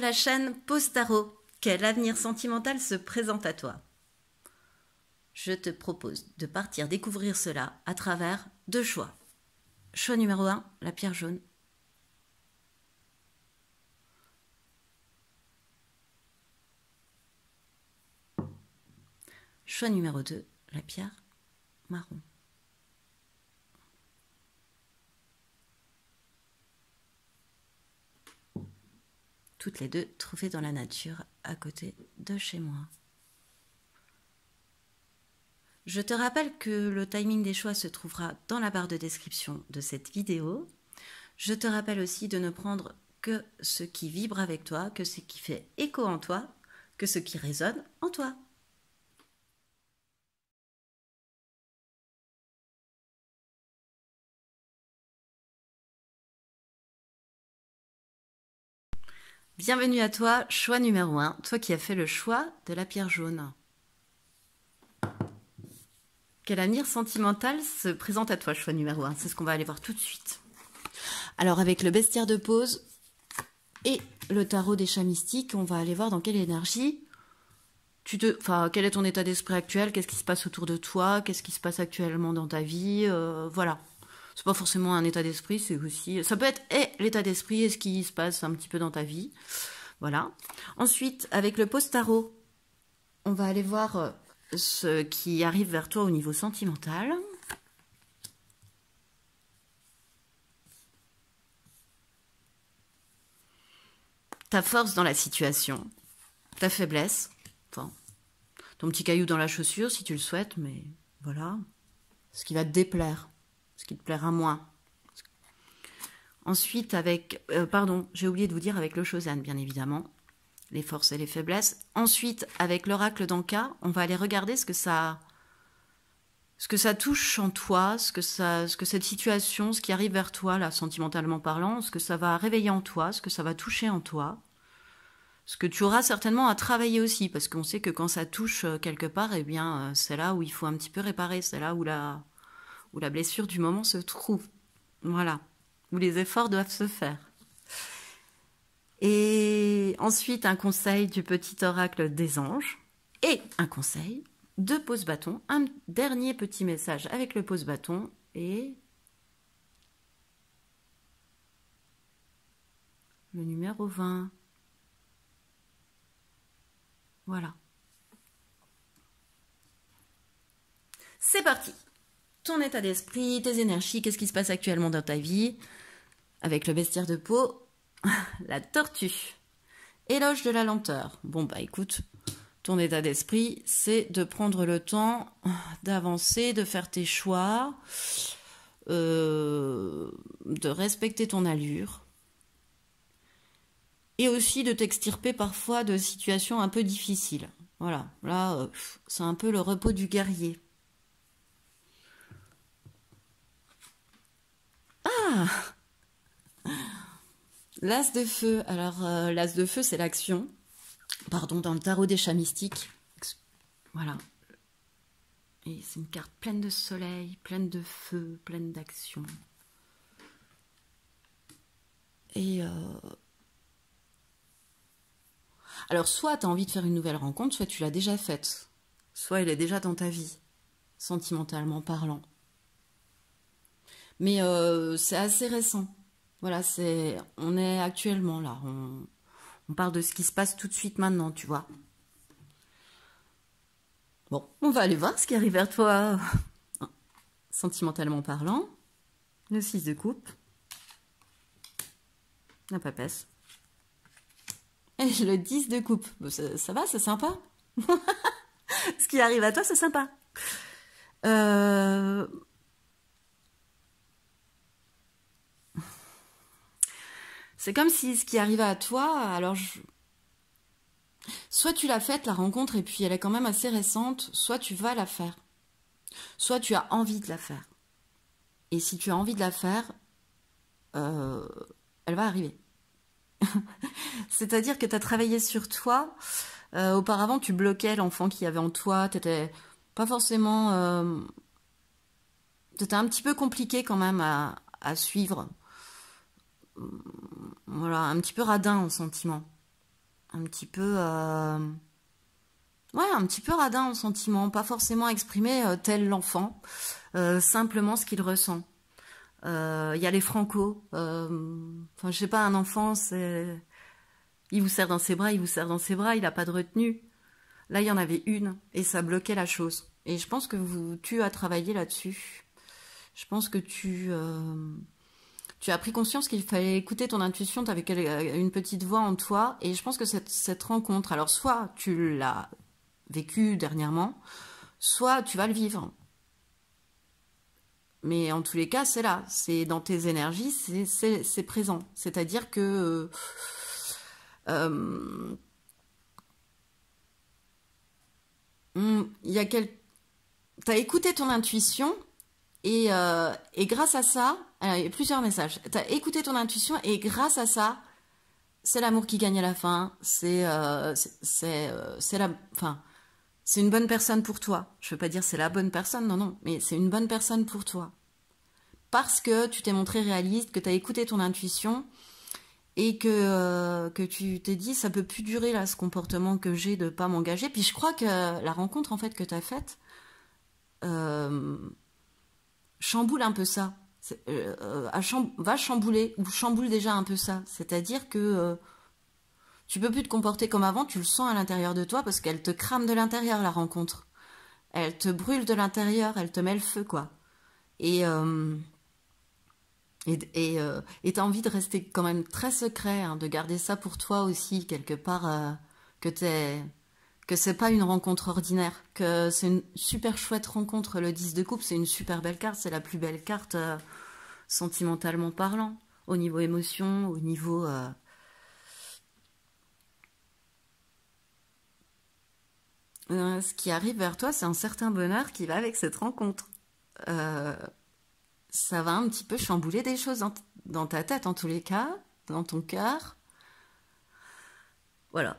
la chaîne Postaro. Quel avenir sentimental se présente à toi Je te propose de partir découvrir cela à travers deux choix. Choix numéro 1, la pierre jaune. Choix numéro 2, la pierre marron. toutes les deux trouvées dans la nature à côté de chez moi. Je te rappelle que le timing des choix se trouvera dans la barre de description de cette vidéo. Je te rappelle aussi de ne prendre que ce qui vibre avec toi, que ce qui fait écho en toi, que ce qui résonne en toi. Bienvenue à toi, choix numéro 1, toi qui as fait le choix de la pierre jaune. Quel avenir sentimental se présente à toi, choix numéro 1 C'est ce qu'on va aller voir tout de suite. Alors avec le bestiaire de pose et le tarot des chats mystiques, on va aller voir dans quelle énergie tu te, enfin, quel est ton état d'esprit actuel Qu'est-ce qui se passe autour de toi Qu'est-ce qui se passe actuellement dans ta vie euh, Voilà, c'est pas forcément un état d'esprit, c'est aussi. Ça peut être l'état d'esprit et ce qui se passe un petit peu dans ta vie. Voilà. Ensuite, avec le post-tarot, on va aller voir euh, ce qui arrive vers toi au niveau sentimental. Ta force dans la situation, ta faiblesse, ton petit caillou dans la chaussure si tu le souhaites, mais voilà, ce qui va te déplaire ce qui te plaira moins. Ensuite, avec, euh, pardon, j'ai oublié de vous dire avec le Shosan, bien évidemment, les forces et les faiblesses. Ensuite, avec l'oracle d'Anka, on va aller regarder ce que ça, ce que ça touche en toi, ce que ça, ce que cette situation, ce qui arrive vers toi, là, sentimentalement parlant, ce que ça va réveiller en toi, ce que ça va toucher en toi, ce que tu auras certainement à travailler aussi, parce qu'on sait que quand ça touche euh, quelque part, eh bien, euh, c'est là où il faut un petit peu réparer, c'est là où la, où la blessure du moment se trouve. Voilà, où les efforts doivent se faire. Et ensuite, un conseil du petit oracle des anges. Et un conseil de pose-bâton. Un dernier petit message avec le pose-bâton. Et le numéro 20. Voilà. C'est parti ton état d'esprit, tes énergies, qu'est-ce qui se passe actuellement dans ta vie, avec le bestiaire de peau, la tortue. Éloge de la lenteur. Bon, bah écoute, ton état d'esprit, c'est de prendre le temps d'avancer, de faire tes choix, euh, de respecter ton allure, et aussi de t'extirper parfois de situations un peu difficiles. Voilà, là, euh, c'est un peu le repos du guerrier. Ah. L'as de feu. Alors, euh, l'as de feu, c'est l'action. Pardon, dans le tarot des chats mystiques. Voilà. Et c'est une carte pleine de soleil, pleine de feu, pleine d'action. Et. Euh, alors, soit tu as envie de faire une nouvelle rencontre, soit tu l'as déjà faite. Soit elle est déjà dans ta vie, sentimentalement parlant. Mais euh, c'est assez récent. Voilà, c'est, on est actuellement là. On, parle de ce qui se passe tout de suite maintenant, tu vois. Bon, on va aller voir ce qui arrive vers toi, sentimentalement parlant. Le 6 de coupe. La papesse. Et le 10 de coupe. Ça, ça va, c'est sympa. ce qui arrive à toi, c'est sympa. Euh, C'est comme si ce qui arrivait à toi, alors je... Soit tu l'as faite, la rencontre, et puis elle est quand même assez récente, soit tu vas la faire. Soit tu as envie de la faire. Et si tu as envie de la faire, euh, elle va arriver. C'est-à-dire que tu as travaillé sur toi. Euh, auparavant, tu bloquais l'enfant qu'il y avait en toi. Tu pas forcément... Euh, tu étais un petit peu compliqué quand même à suivre voilà, un petit peu radin en sentiment. Un petit peu... Euh, ouais, un petit peu radin en sentiment, pas forcément exprimé euh, tel l'enfant, euh, simplement ce qu'il ressent. Il y a les franco, enfin je sais pas, un enfant, c'est... Il vous sert dans ses bras, il vous sert dans ses bras, il n'a pas de retenue. Là, il y en avait une, et ça bloquait la chose. Et je pense que vous, tu as travaillé là-dessus. Je pense que tu tu as pris conscience qu'il fallait écouter ton intuition, tu avais euh, une petite voix en toi, et je pense que cette, rencontre, alors soit tu l'as vécue dernièrement, soit tu vas le vivre. Mais en tous les cas, c'est là, c'est dans tes énergies, c'est présent. C'est-à-dire que... Euh, euh, hmm, il a T'as écouté ton intuition et grâce à ça, alors, il y a plusieurs messages. Tu as écouté ton intuition et grâce à ça, c'est l'amour qui gagne à la fin. C'est euh, euh, c'est la c'est une bonne personne pour toi. Je veux pas dire c'est la bonne personne, non non, mais c'est une bonne personne pour toi. Parce que tu t'es montré réaliste, que tu as écouté ton intuition et que euh, que tu t'es dit ça peut plus durer là ce comportement que j'ai de pas m'engager. Puis je crois que la rencontre en fait que tu as faite chamboule un peu ça euh, euh, va chambouler, ou chamboule déjà un peu ça. C'est-à-dire que euh, tu peux plus te comporter comme avant, tu le sens à l'intérieur de toi parce qu'elle te crame de l'intérieur, la rencontre. Elle te brûle de l'intérieur, elle te met le feu, quoi. Et euh, et et envie de rester quand même très secret, hein, de garder ça pour toi aussi quelque part, que tu es que c'est pas une rencontre ordinaire, que c'est une super chouette rencontre, le 10 de coupe, c'est une super belle carte, c'est la plus belle carte euh, sentimentalement parlant, au niveau émotion, au niveau... Euh, euh, ce qui arrive vers toi, c'est un certain bonheur qui va avec cette rencontre. ça va un petit peu chambouler des choses dans, dans ta tête, en tous les cas, dans ton cœur. Voilà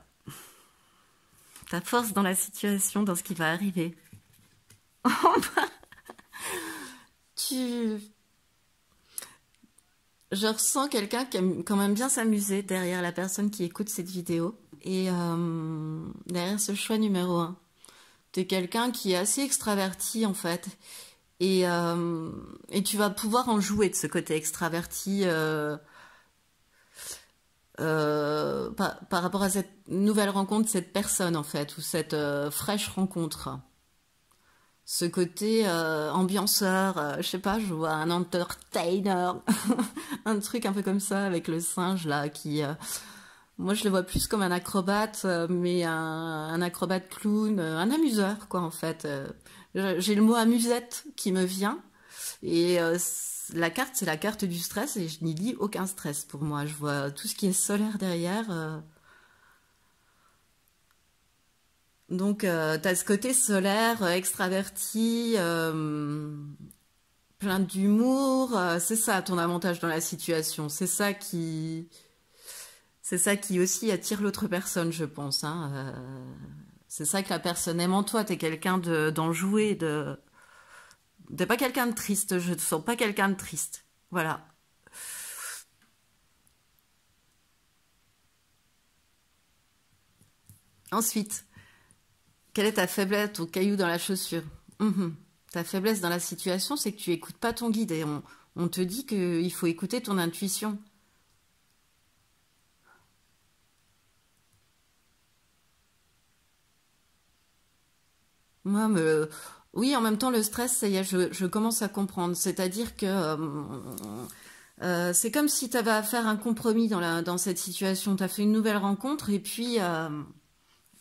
ta force dans la situation, dans ce qui va arriver. tu... Je ressens quelqu'un qui aime quand même bien s'amuser derrière la personne qui écoute cette vidéo. Et euh, derrière ce choix numéro un, t'es quelqu'un qui est assez extraverti en fait. Et, euh, et, tu vas pouvoir en jouer de ce côté extraverti. Euh, euh, par, rapport à cette nouvelle rencontre, cette personne en fait, ou cette euh, fraîche rencontre Ce côté euh, ambianceur, je sais pas, je vois un entertainer, un truc un peu comme ça avec le singe là qui... moi je le vois plus comme un acrobate, mais un acrobate clown, un amuseur quoi en fait. J'ai le mot amusette qui me vient, et euh, la carte, c'est la carte du stress et je n'y lis aucun stress pour moi. Je vois tout ce qui est solaire derrière. Euh. Donc, euh, tu as ce côté solaire, extraverti, plein d'humour. c'est ça ton avantage dans la situation. C'est ça qui... C'est ça qui aussi attire l'autre personne, je pense. Hein, c'est ça que la personne aime en toi. Tu es quelqu'un d'enjoué, de... T'es pas quelqu'un de triste, je ne sens pas quelqu'un de triste. Voilà. Ensuite, quelle est ta faiblesse, au caillou dans la chaussure mhm. Ta faiblesse dans la situation, c'est que tu écoutes pas ton guide et on, te dit qu'il faut écouter ton intuition. Moi, mais... Oui, en même temps, le stress, ça y est, je, commence à comprendre. C'est-à-dire que euh, euh, c'est comme si tu avais à faire un compromis dans, cette situation. Tu as fait une nouvelle rencontre et puis euh,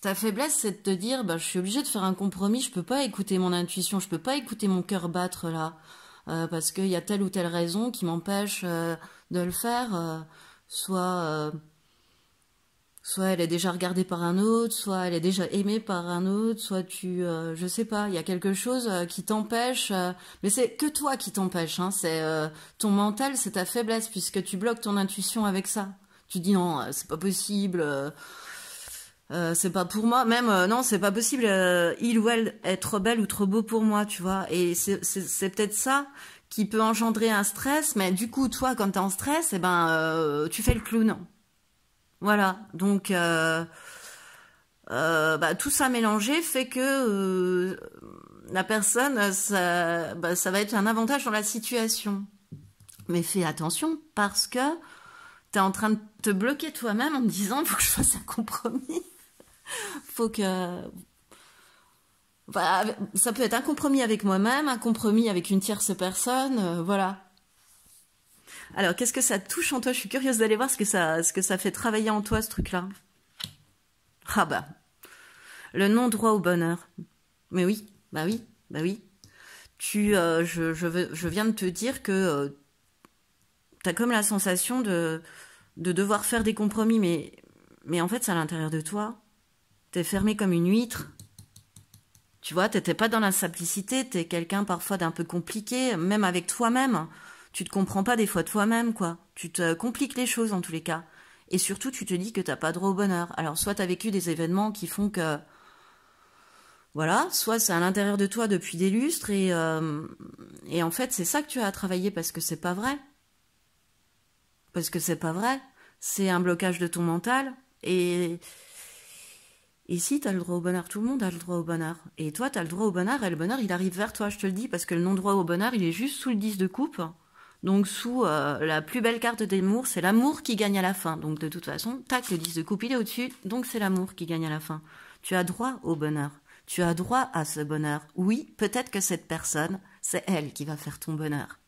ta faiblesse, c'est de te dire bah, je suis obligée de faire un compromis, je peux pas écouter mon intuition, je peux pas écouter mon cœur battre là, parce qu'il y a telle ou telle raison qui m'empêche de le faire. soit soit elle est déjà regardée par un autre, soit elle est déjà aimée par un autre, soit tu, euh, je sais pas, il y a quelque chose euh, qui t'empêche. Euh, mais c'est que toi qui t'empêche. Hein, c'est ton mental, c'est ta faiblesse puisque tu bloques ton intuition avec ça. Tu dis non, c'est pas possible. c'est pas pour moi, même non, c'est pas possible. il ou elle est trop belle ou trop beau pour moi, tu vois. Et c'est peut-être ça qui peut engendrer un stress. Mais du coup, toi, quand t'es en stress, eh ben, tu fais le clown. Voilà, donc euh, euh, bah, tout ça mélangé fait que euh, la personne, bah, ça, va être un avantage dans la situation. Mais fais attention parce que tu es en train de te bloquer toi-même en te disant, faut que je fasse un compromis. faut que... Bah, ça peut être un compromis avec moi-même, un compromis avec une tierce personne, voilà. Alors, qu'est-ce que ça touche en toi Je suis curieuse d'aller voir ce que, ça, ce que ça fait travailler en toi, ce truc-là. Ah bah, le non-droit au bonheur. Mais oui, bah oui, bah oui. Tu, euh, je, je, viens de te dire que euh, t'as comme la sensation de, de devoir faire des compromis, mais, mais en fait, c'est à l'intérieur de toi. T'es fermé comme une huître. Tu vois, t'étais pas dans la simplicité, t'es quelqu'un parfois d'un peu compliqué, même avec toi-même tu te comprends pas des fois de toi-même, quoi. Tu te compliques les choses en tous les cas. Et surtout, tu te dis que t'as pas droit au bonheur. Alors, soit t'as vécu des événements qui font que, voilà, soit c'est à l'intérieur de toi depuis des lustres et, euh, et en fait, c'est ça que tu as à travailler parce que c'est pas vrai. Parce que c'est pas vrai. C'est un blocage de ton mental et, et si, t'as le droit au bonheur, tout le monde a le droit au bonheur. Et toi, t'as le droit au bonheur, et le bonheur, il arrive vers toi, je te le dis, parce que le non-droit au bonheur, il est juste sous le 10 de coupe. Donc sous euh, la plus belle carte d'amour, c'est l'amour qui gagne à la fin. Donc de toute façon, tac, le 10 de coupe, il est au-dessus, donc c'est l'amour qui gagne à la fin. Tu as droit au bonheur. Tu as droit à ce bonheur. Oui, peut-être que cette personne, c'est elle qui va faire ton bonheur.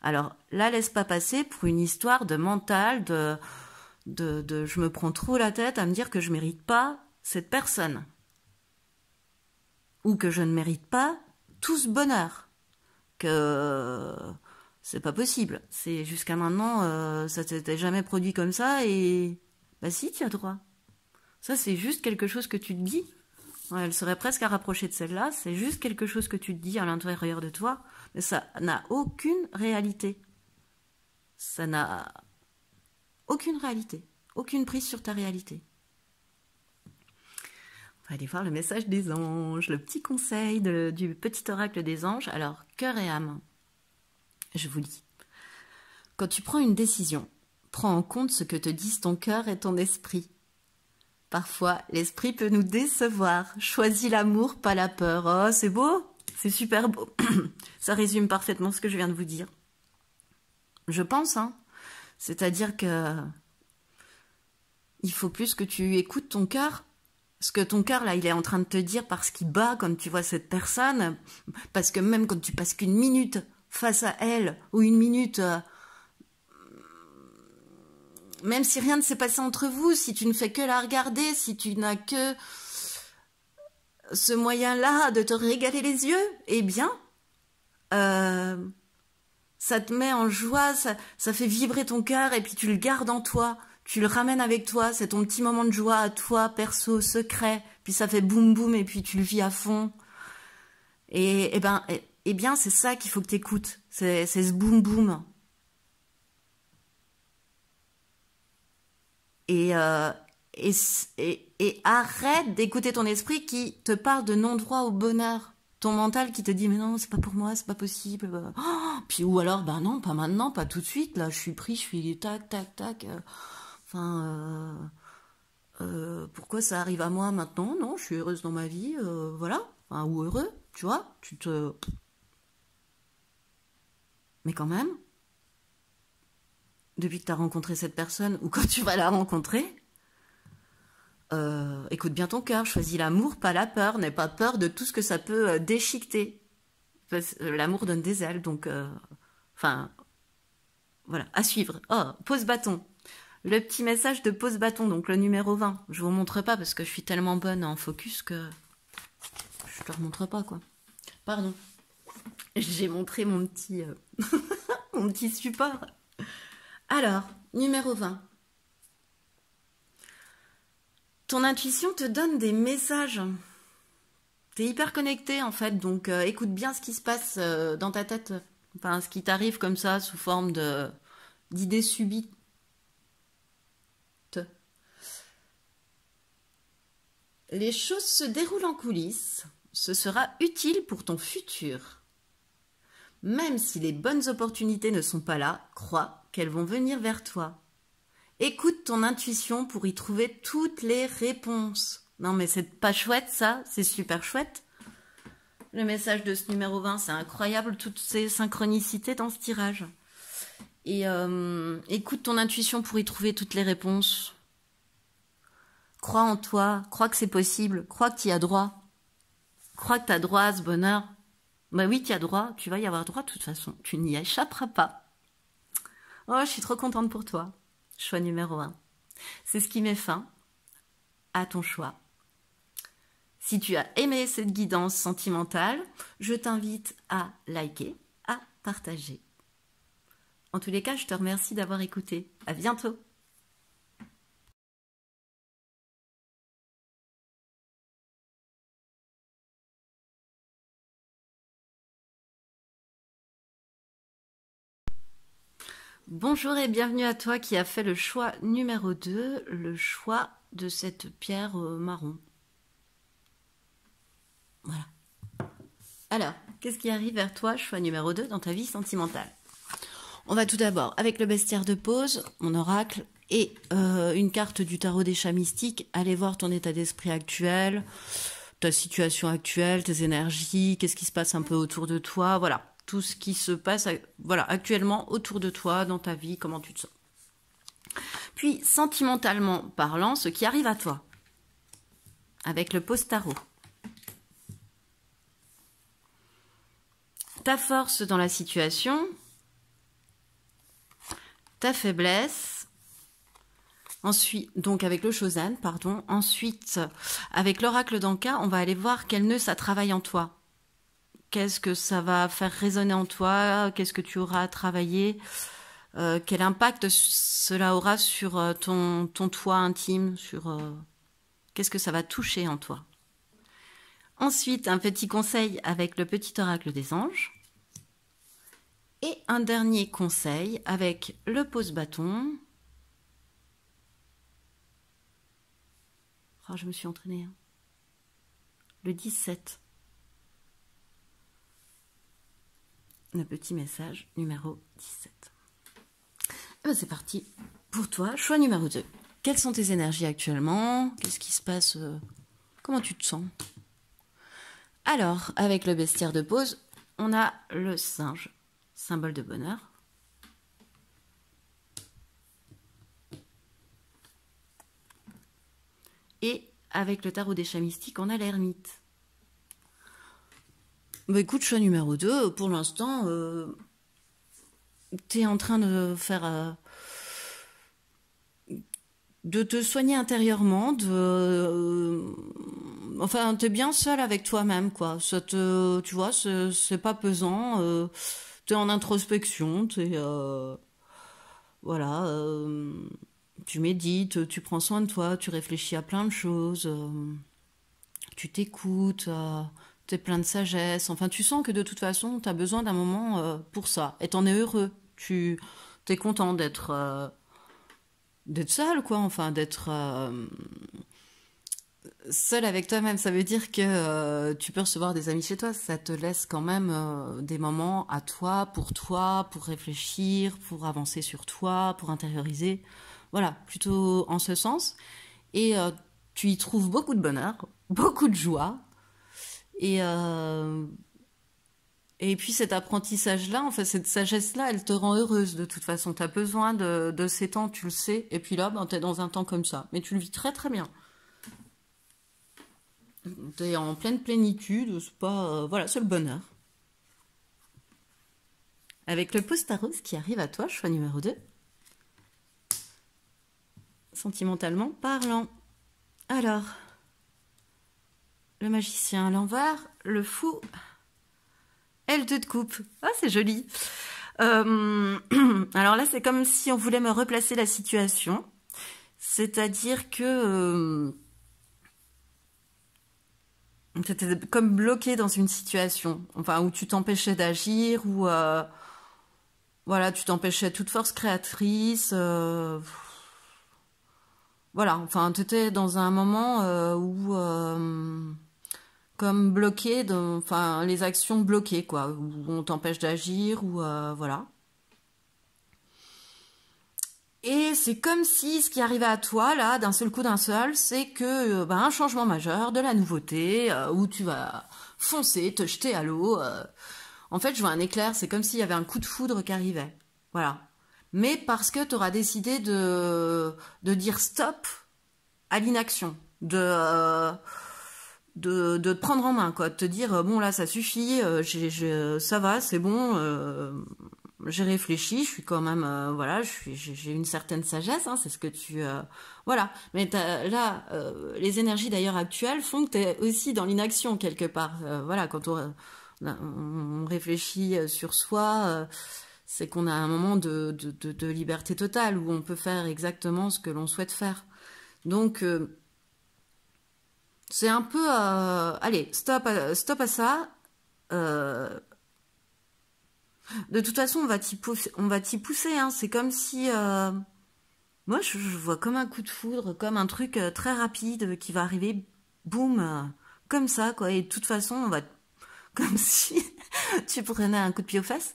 Alors là, laisse pas passer pour une histoire de mental, de, de, de je me prends trop la tête à me dire que je mérite pas cette personne. Ou que je ne mérite pas tout ce bonheur. Que c'est pas possible. C'est jusqu'à maintenant, euh, ça s'était jamais produit comme ça et bah si, tu as droit. Ça, c'est juste quelque chose que tu te dis. elle serait presque à rapprocher de celle-là. C'est juste quelque chose que tu te dis à l'intérieur de toi, mais ça n'a aucune réalité. Ça n'a aucune réalité, aucune prise sur ta réalité. On va aller voir le message des anges, le petit conseil du petit oracle des anges. Alors, cœur et âme. Je vous lis. Quand tu prends une décision, prends en compte ce que te disent ton cœur et ton esprit. Parfois, l'esprit peut nous décevoir. Choisis l'amour, pas la peur. Oh, c'est beau, c'est super beau. Ça résume parfaitement ce que je viens de vous dire. Je pense, hein. C'est-à-dire que il faut plus que tu écoutes ton cœur. Ce que ton cœur, là, il est en train de te dire parce qu'il bat quand tu vois cette personne, parce que même quand tu passes qu'une minute face à elle, ou une minute, euh, même si rien ne s'est passé entre vous, si tu ne fais que la regarder, si tu n'as que ce moyen-là de te régaler les yeux, eh bien, euh, ça te met en joie, ça, fait vibrer ton cœur, et puis tu le gardes en toi, tu le ramènes avec toi, c'est ton petit moment de joie à toi, perso, secret, puis ça fait boum boum, et puis tu le vis à fond. Et, eh ben, et ben, eh bien, c'est ça qu'il faut que tu écoutes. C'est ce boum boum. Euh, et, et, arrête d'écouter ton esprit qui te parle de non-droit au bonheur. Ton mental qui te dit mais non, c'est pas pour moi, c'est pas possible. Bah, bah, bah. Oh, puis ou alors, ben non, pas maintenant, pas tout de suite. Là, je suis pris, je suis tac, tac, tac. Euh, enfin. Euh, pourquoi ça arrive à moi maintenant Non, je suis heureuse dans ma vie, voilà, ou heureux, tu vois, tu te, mais quand même, depuis que tu as rencontré cette personne ou quand tu vas la rencontrer, euh, écoute bien ton cœur, choisis l'amour, pas la peur, n'aie pas peur de tout ce que ça peut euh, déchiqueter. Euh, l'amour donne des ailes, donc, enfin, voilà, à suivre. Oh, pose bâton. Le petit message de pose bâton, donc le numéro 20. Je ne vous montre pas parce que je suis tellement bonne en focus que je te remontre pas, quoi. Pardon. J'ai montré mon petit, Mon petit support. Alors, numéro 20. Ton intuition te donne des messages. T'es hyper connecté en fait, donc euh, écoute bien ce qui se passe euh, dans ta tête. Enfin, ce qui t'arrive comme ça sous forme de d'idées subites. Les choses se déroulent en coulisses. Ce sera utile pour ton futur. Même si les bonnes opportunités ne sont pas là, crois qu'elles vont venir vers toi. Écoute ton intuition pour y trouver toutes les réponses. Non mais c'est pas chouette ça, c'est super chouette. Le message de ce numéro 20, c'est incroyable toutes ces synchronicités dans ce tirage. Et euh, écoute ton intuition pour y trouver toutes les réponses. Crois en toi, crois que c'est possible, crois que tu y as droit. Crois que tu as droit à ce bonheur, ben oui, tu as droit, tu vas y avoir droit de toute façon, tu n'y échapperas pas. Oh, je suis trop contente pour toi. Choix numéro 1. C'est ce qui met fin à ton choix. Si tu as aimé cette guidance sentimentale, je t'invite à liker, à partager. En tous les cas, je te remercie d'avoir écouté. À bientôt! Bonjour et bienvenue à toi qui a fait le choix numéro 2, le choix de cette pierre euh, marron. Voilà. Alors, qu'est-ce qui arrive vers toi, choix numéro 2, dans ta vie sentimentale On va tout d'abord, avec le bestiaire de pose, mon oracle, et euh, une carte du tarot des chats mystiques, aller voir ton état d'esprit actuel, ta situation actuelle, tes énergies, qu'est-ce qui se passe un peu autour de toi, voilà tout ce qui se passe euh, voilà, actuellement autour de toi, dans ta vie, comment tu te sens. Puis, sentimentalement parlant, ce qui arrive à toi, avec le post Ta force dans la situation, ta faiblesse, Ensuite, donc avec le Shosan, pardon. Ensuite, avec l'oracle d'Anka, on va aller voir quel nœud ça travaille en toi qu'est-ce que ça va faire résonner en toi, qu'est-ce que tu auras à travailler, euh, quel impact cela aura sur euh, ton, ton toi intime, sur euh, qu'est-ce que ça va toucher en toi. Ensuite, un petit conseil avec le petit oracle des anges. Et un dernier conseil avec le pose-bâton. Oh, je me suis entraînée. Hein. Le 17. le petit message numéro 17. Ah ben, c'est parti pour toi, choix numéro 2. Quelles sont tes énergies actuellement Qu'est-ce qui se passe euh, Comment tu te sens Alors, avec le bestiaire de pause, on a le singe, symbole de bonheur. Et avec le tarot des chats mystiques, on a l'ermite. Bah écoute, choix numéro 2, euh, pour l'instant, euh, es en train de faire. Euh, de te soigner intérieurement, de. Euh, enfin, t'es bien seul avec toi-même, quoi. Ça tu vois, c'est pas pesant. tu es en introspection, t'es. voilà. tu médites, tu prends soin de toi, tu réfléchis à plein de choses. tu t'écoutes t'es plein de sagesse. Enfin, tu sens que de toute façon, t'as besoin d'un moment euh, pour ça. Et t'en es heureux. Tu t'es content d'être euh, d'être seul, quoi. Enfin, d'être euh, seul avec toi-même. Ça veut dire que tu peux recevoir des amis chez toi. Ça te laisse quand même des moments à toi, pour toi, pour réfléchir, pour avancer sur toi, pour intérioriser. Voilà, plutôt en ce sens. Et tu y trouves beaucoup de bonheur, beaucoup de joie, euh, et, puis cet apprentissage-là, en fait, cette sagesse-là, elle te rend heureuse de toute façon. Tu as besoin de, ces temps, tu le sais. Et puis là, ben, tu es dans un temps comme ça. Mais tu le vis très très bien. Tu es en pleine plénitude. C'est pas, euh, voilà, c'est le bonheur. Avec le post rose qui arrive à toi, choix numéro 2. Sentimentalement parlant. Alors, le magicien à l'envers, le fou, elle de coupe. Ah, c'est joli. Euh, alors là, c'est comme si on voulait me replacer la situation. C'est-à-dire que... Euh, c'était comme bloqué dans une situation, enfin où tu t'empêchais d'agir, où euh, voilà, tu t'empêchais toute force créatrice. voilà, enfin tu étais dans un moment où comme bloqué, enfin les actions bloquées, quoi, où on t'empêche d'agir, ou euh, voilà. Et c'est comme si ce qui arrivait à toi, là, d'un seul coup, d'un seul, c'est que ben, un changement majeur, de la nouveauté, euh, où tu vas foncer, te jeter à l'eau. En fait, je vois un éclair, c'est comme s'il y avait un coup de foudre qui arrivait. Voilà. Mais parce que tu auras décidé de, de dire stop à l'inaction, de de, de, te prendre en main, quoi, de te dire euh, bon là ça suffit, euh, j ça va, c'est bon, euh, j'ai réfléchi, je suis quand même voilà, j'ai une certaine sagesse, hein, c'est ce que tu voilà. Mais là, les énergies d'ailleurs actuelles font que tu es aussi dans l'inaction quelque part. voilà, quand on, on, réfléchit sur soi. c'est qu'on a un moment de, de, de, liberté totale où on peut faire exactement ce que l'on souhaite faire. Donc, c'est un peu, euh, allez, stop, stop à ça. Euh. de toute façon, on va t'y pousser. On va t'y pousser hein. C'est comme si, euh, moi, je, vois comme un coup de foudre, comme un truc très rapide qui va arriver, boum, comme ça, quoi. Et de toute façon, on va, comme si tu prenais un coup de pied aux fesses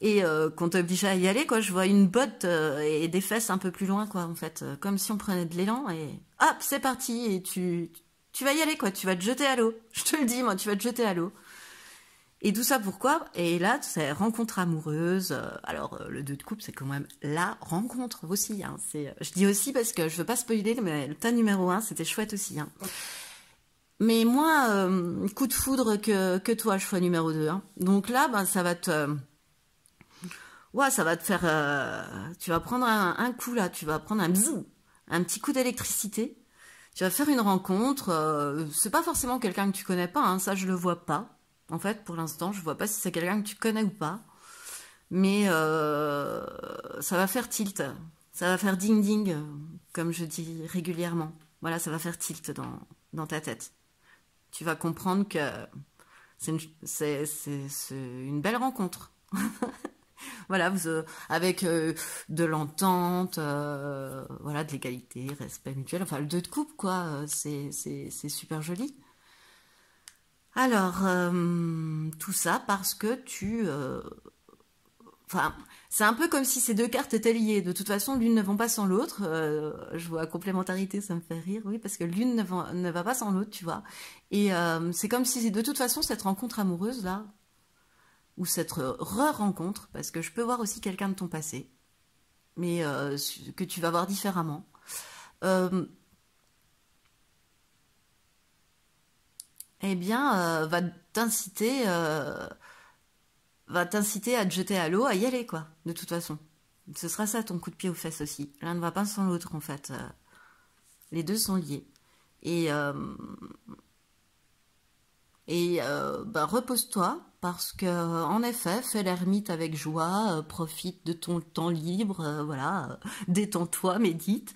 et qu'on t'oblige à y aller quoi je vois une botte et des fesses un peu plus loin quoi en fait comme si on prenait de l'élan et hop c'est parti et tu tu vas y aller, quoi. Tu vas te jeter à l'eau. Je te le dis, moi, tu vas te jeter à l'eau. Et tout ça pourquoi Et là, c'est rencontre amoureuse. Alors, euh, le deux de coupe c'est quand même la rencontre aussi. Hein. Euh, je dis aussi parce que je veux pas spoiler, mais le tas numéro un, c'était chouette aussi. Hein. Mais moins euh, coup de foudre que, que toi, choix numéro 2. Hein. Donc là, ben, ça va te... Ouais, ça va te faire... Tu vas prendre un, coup là, tu vas prendre un bzou, un petit coup d'électricité tu vas faire une rencontre, euh, c'est pas forcément quelqu'un que tu connais pas, hein, ça je le vois pas. En fait, pour l'instant, je vois pas si c'est quelqu'un que tu connais ou pas. Mais euh, ça va faire tilt, ça va faire ding-ding, comme je dis régulièrement. Voilà, ça va faire tilt dans, dans ta tête. Tu vas comprendre que c'est une belle rencontre. voilà, euh, avec euh, de l'entente, euh, voilà, de l'égalité, respect mutuel, enfin le deux de coupe, quoi, c'est super joli. Alors, tout ça parce que tu... Enfin, c'est un peu comme si ces deux cartes étaient liées. De toute façon, l'une ne va pas sans l'autre. je vois complémentarité, ça me fait rire, oui, parce que l'une ne, ne, va pas sans l'autre, tu vois. Et c'est comme si, de toute façon, cette rencontre amoureuse, là, ou cette re-rencontre, parce que je peux voir aussi quelqu'un de ton passé, mais euh, que tu vas voir différemment. Euh, eh bien, euh, va t'inciter, va t'inciter à te jeter à l'eau, à y aller, quoi. De toute façon, ce sera ça ton coup de pied aux fesses aussi. L'un ne va pas sans l'autre, en fait. Les deux sont liés. Et et bah, repose-toi, parce que en effet, fais l'ermite avec joie, euh, profite de ton temps libre, euh, voilà, euh, détends-toi, médite,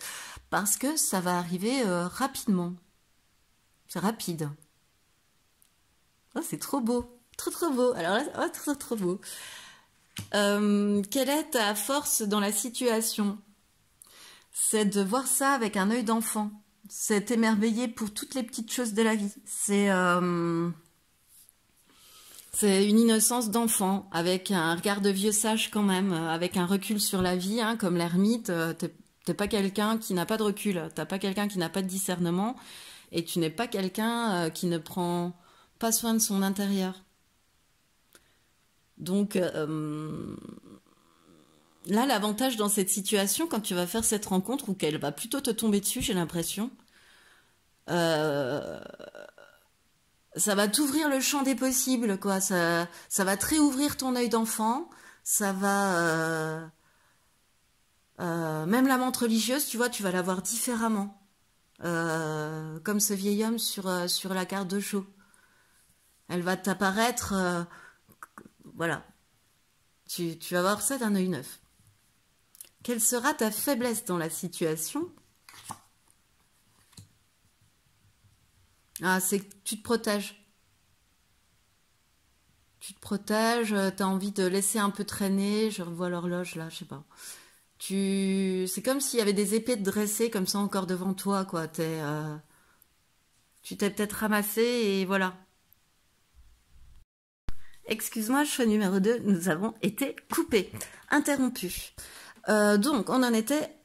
parce que ça va arriver rapidement. C'est rapide. Oh, c'est trop beau, trop trop beau. Alors là, trop ah, trop beau. quelle est ta force dans la situation C'est de voir ça avec un œil d'enfant. C'est émerveillé pour toutes les petites choses de la vie. C'est c'est une innocence d'enfant, avec un regard de vieux sage quand même, euh, avec un recul sur la vie, hein, comme l'ermite. Euh, t'es pas quelqu'un qui n'a pas de recul, t'as pas quelqu'un qui n'a pas de discernement, et tu n'es pas quelqu'un euh, qui ne prend pas soin de son intérieur. Donc hum, là, l'avantage dans cette situation, quand tu vas faire cette rencontre, ou qu'elle va plutôt te tomber dessus, j'ai l'impression, ça va t'ouvrir le champ des possibles, quoi. Ça, ça va très ouvrir ton œil d'enfant. Ça va, euh, euh, même la menthe religieuse, tu vois, tu vas la voir différemment, euh, comme ce vieil homme sur sur la carte de chaud. Elle va t'apparaître, voilà. Tu, tu vas voir ça d'un œil neuf. Quelle sera ta faiblesse dans la situation Ah, c'est que tu te protèges. Tu te protèges, euh, tu as envie de laisser un peu traîner. Je revois l'horloge là, je sais pas. Tu... C'est comme s'il y avait des épées dressées comme ça encore devant toi, quoi. Euh, tu t'es peut-être ramassé et voilà. Excuse-moi, choix numéro 2, nous avons été coupés, interrompus. Euh, donc, on en était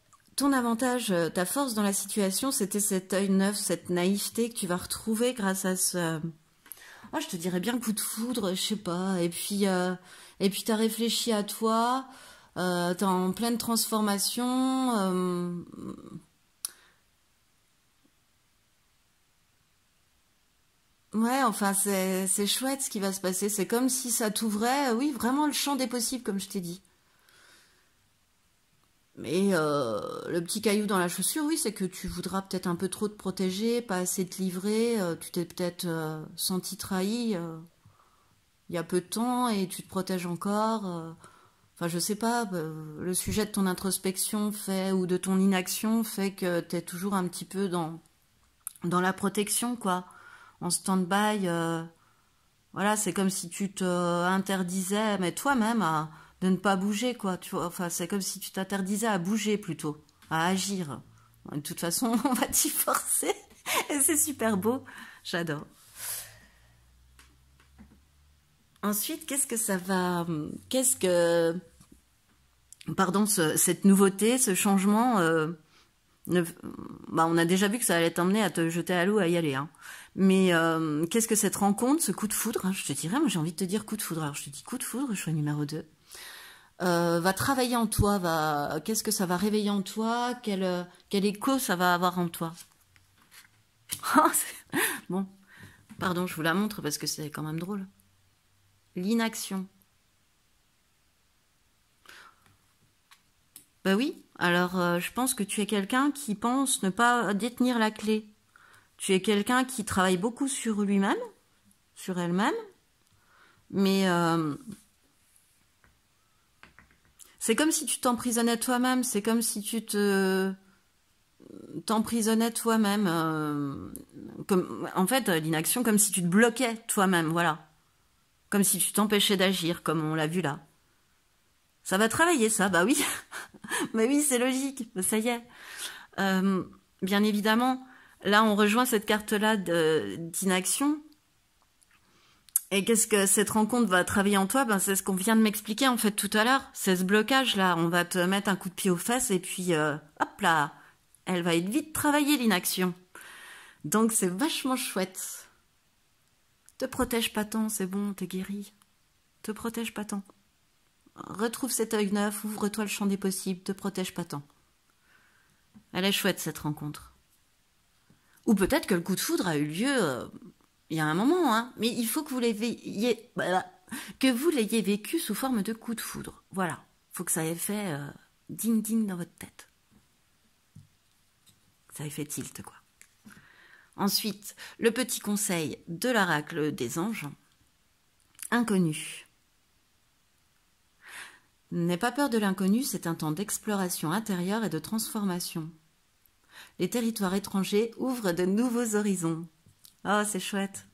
ton avantage, euh, ta force dans la situation, c'était cet œil neuf, cette naïveté que tu vas retrouver grâce à ce. Euh, oh, je te dirais bien coup de foudre, je sais pas. Et puis, euh, et puis t'as réfléchi à toi, euh, t'es en pleine transformation. Ouais, enfin, c'est chouette ce qui va se passer. C'est comme si ça t'ouvrait, oui, vraiment le champ des possibles, comme je t'ai dit. Mais euh, le petit caillou dans la chaussure, oui, c'est que tu voudras peut-être un peu trop te protéger, pas assez te livrer, euh, tu t'es peut-être euh, senti trahi il y a peu de temps et tu te protèges encore. enfin, je sais pas, le sujet de ton introspection fait ou de ton inaction fait que tu es toujours un petit peu dans, dans la protection, quoi. En stand-by, voilà, c'est comme si tu te interdisais, mais toi-même, à de ne pas bouger, quoi. Tu vois, enfin, c'est comme si tu t'interdisais à bouger plutôt, à agir. De toute façon, on va t'y forcer. Et c'est super beau. J'adore. Ensuite, qu'est-ce que ça va. Qu'est-ce que. Pardon, cette nouveauté, ce changement. Euh, bah, on a déjà vu que ça allait t'emmener à te jeter à l'eau, à y aller. Hein. Mais euh, qu'est-ce que cette rencontre, ce coup de foudre hein, Je te dirais, moi j'ai envie de te dire coup de foudre. Alors je te dis coup de foudre, choix numéro 2. Euh, va travailler en toi, va qu'est-ce que ça va réveiller en toi, quel, euh, écho ça va avoir en toi. Oh, bon, pardon, je vous la montre parce que c'est quand même drôle. L'inaction. Bah ben oui, alors euh, je pense que tu es quelqu'un qui pense ne pas détenir la clé. Tu es quelqu'un qui travaille beaucoup sur lui-même, sur elle-même, mais c'est comme si tu t'emprisonnais toi-même, c'est comme si tu te t'emprisonnais toi-même. Euh, comme... en fait, euh, l'inaction, comme si tu te bloquais toi-même, voilà. Comme si tu t'empêchais d'agir, comme on l'a vu là. Ça va travailler, ça, bah oui. mais bah oui, c'est logique, bah ça y est. Euh, bien évidemment, là, on rejoint cette carte-là d'inaction et qu'est-ce que cette rencontre va travailler en toi ben, C'est ce qu'on vient de m'expliquer en fait tout à l'heure. C'est ce blocage-là. On va te mettre un coup de pied aux fesses et puis euh, hop là, elle va être vite travailler l'inaction. Donc c'est vachement chouette. Te protège pas tant, c'est bon, t'es guéri. Te protège pas tant. Retrouve cet œil neuf, ouvre-toi le champ des possibles, te protège pas tant. Elle est chouette cette rencontre. Ou peut-être que le coup de foudre a eu lieu. Euh, il y a un moment, hein. Mais il faut que vous l'ayez, que vous l'ayez vécu sous forme de coup de foudre. Voilà. Faut que ça ait fait euh, ding ding dans votre tête. Ça ait fait tilt, quoi. Ensuite, le petit conseil de l'oracle des anges. Inconnu. N'aie pas peur de l'inconnu, c'est un temps d'exploration intérieure et de transformation. Les territoires étrangers ouvrent de nouveaux horizons. Oh, c'est chouette.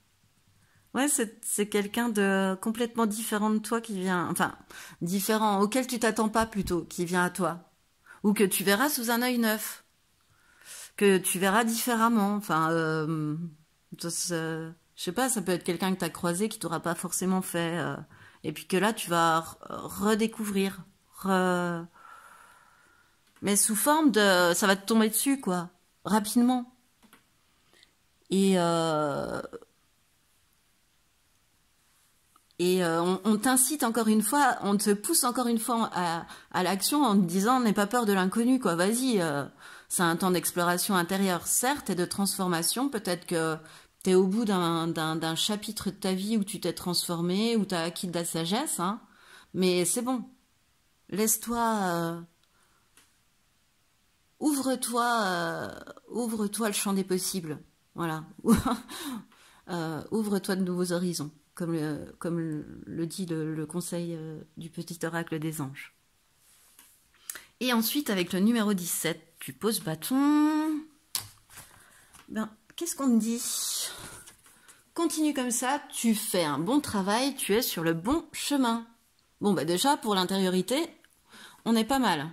Ouais, c'est c'est quelqu'un de complètement différent de toi qui vient, enfin, différent, auquel tu t'attends pas plutôt, qui vient à toi. Ou que tu verras sous un œil neuf. Que tu verras différemment. Enfin, euh, je sais pas, ça peut être quelqu'un que tu as croisé qui t'aura pas forcément fait. Euh, et puis que là, tu vas redécouvrir. Mais sous forme de. Ça va te tomber dessus, quoi. Rapidement. Et, euh, et euh, on, t'incite encore une fois, on te pousse encore une fois à, à l'action en te disant n'aie pas peur de l'inconnu, quoi, vas-y. Euh, c'est un temps d'exploration intérieure, certes, et de transformation. Peut-être que tu es au bout d'un chapitre de ta vie où tu t'es transformé, où tu as acquis de la sagesse, hein, mais c'est bon. Laisse-toi ouvre-toi, ouvre-toi le champ des possibles. Voilà. Euh, ouvre-toi de nouveaux horizons, comme le, comme le, dit le, conseil euh, du petit oracle des anges. Et ensuite, avec le numéro 17, tu poses bâton. Ben, qu'est-ce qu'on te dit Continue comme ça, tu fais un bon travail, tu es sur le bon chemin. Bon, ben déjà, pour l'intériorité, on est pas mal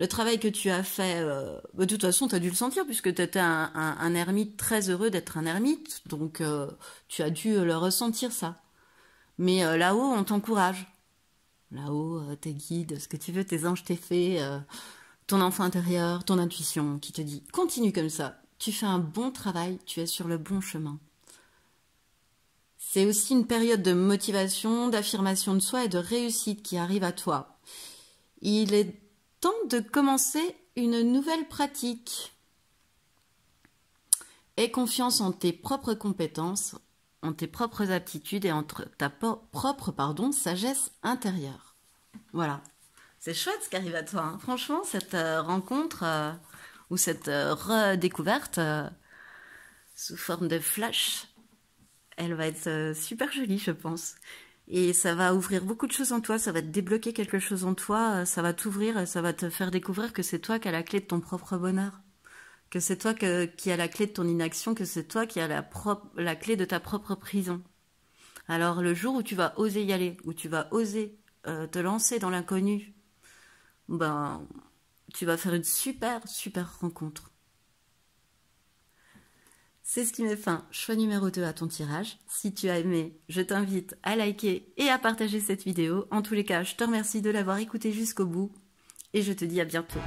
le travail que tu as fait, euh, bah, de toute façon, tu as dû le sentir, puisque tu étais un, ermite très heureux d'être un ermite, donc euh, tu as dû euh, le ressentir ça. Mais là-haut, on t'encourage. Là-haut, tes guides, ce que tu veux, tes anges, tes fées, ton enfant intérieur, ton intuition qui te dit continue comme ça, tu fais un bon travail, tu es sur le bon chemin. C'est aussi une période de motivation, d'affirmation de soi et de réussite qui arrive à toi. Il est Tente de commencer une nouvelle pratique. Aie confiance en tes propres compétences, en tes propres aptitudes et en ta propre sagesse intérieure. Voilà. C'est chouette ce qui arrive à toi. Hein. Franchement, cette euh, rencontre euh, ou cette euh, redécouverte sous forme de flash, elle va être super jolie, je pense et ça va ouvrir beaucoup de choses en toi, ça va te débloquer quelque chose en toi, euh, ça va t'ouvrir, euh, ça va te faire découvrir que c'est toi qui as la clé de ton propre bonheur, que c'est toi qui as la clé de ton inaction, que c'est toi qui as la, propre, la clé de ta propre prison. Alors le jour où tu vas oser y aller, où tu vas oser euh, te lancer dans l'inconnu, ben tu vas faire une super super rencontre. C'est ce qui met fin, choix numéro 2 à ton tirage. Si tu as aimé, je t'invite à liker et à partager cette vidéo. En tous les cas, je te remercie de l'avoir écouté jusqu'au bout et je te dis à bientôt.